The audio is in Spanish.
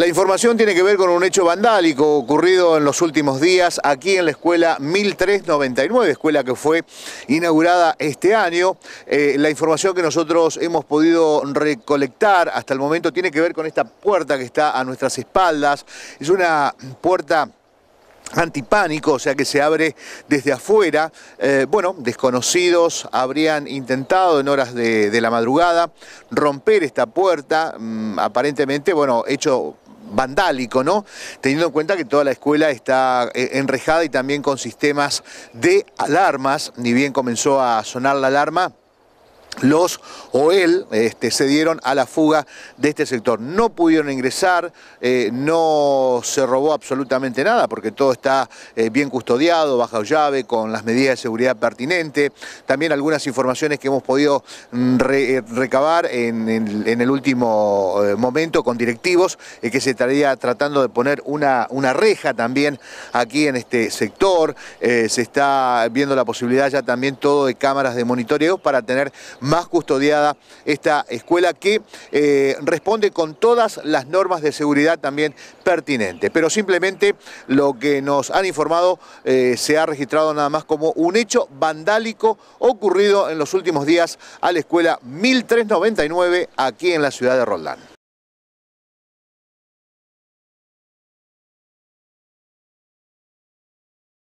La información tiene que ver con un hecho vandálico ocurrido en los últimos días aquí en la escuela 1399, escuela que fue inaugurada este año. Eh, la información que nosotros hemos podido recolectar hasta el momento tiene que ver con esta puerta que está a nuestras espaldas. Es una puerta antipánico, o sea que se abre desde afuera. Eh, bueno, desconocidos habrían intentado en horas de, la madrugada romper esta puerta, mm, aparentemente, bueno, hecho vandálico, ¿no? Teniendo en cuenta que toda la escuela está eh, enrejada y también con sistemas de alarmas, ni bien comenzó a sonar la alarma los o él este, se dieron a la fuga de este sector. No pudieron ingresar, eh, no se robó absolutamente nada porque todo está eh, bien custodiado, bajo llave, con las medidas de seguridad pertinentes. También algunas informaciones que hemos podido mm, eh, recabar en, el último momento con directivos que se estaría tratando de poner una, una reja también aquí en este sector. se está viendo la posibilidad ya también todo de cámaras de monitoreo para tener más custodiada esta escuela que eh, responde con todas las normas de seguridad también pertinentes. Pero simplemente lo que nos han informado eh, se ha registrado nada más como un hecho vandálico ocurrido en los últimos días a la escuela 1399 aquí en la ciudad de Roldán.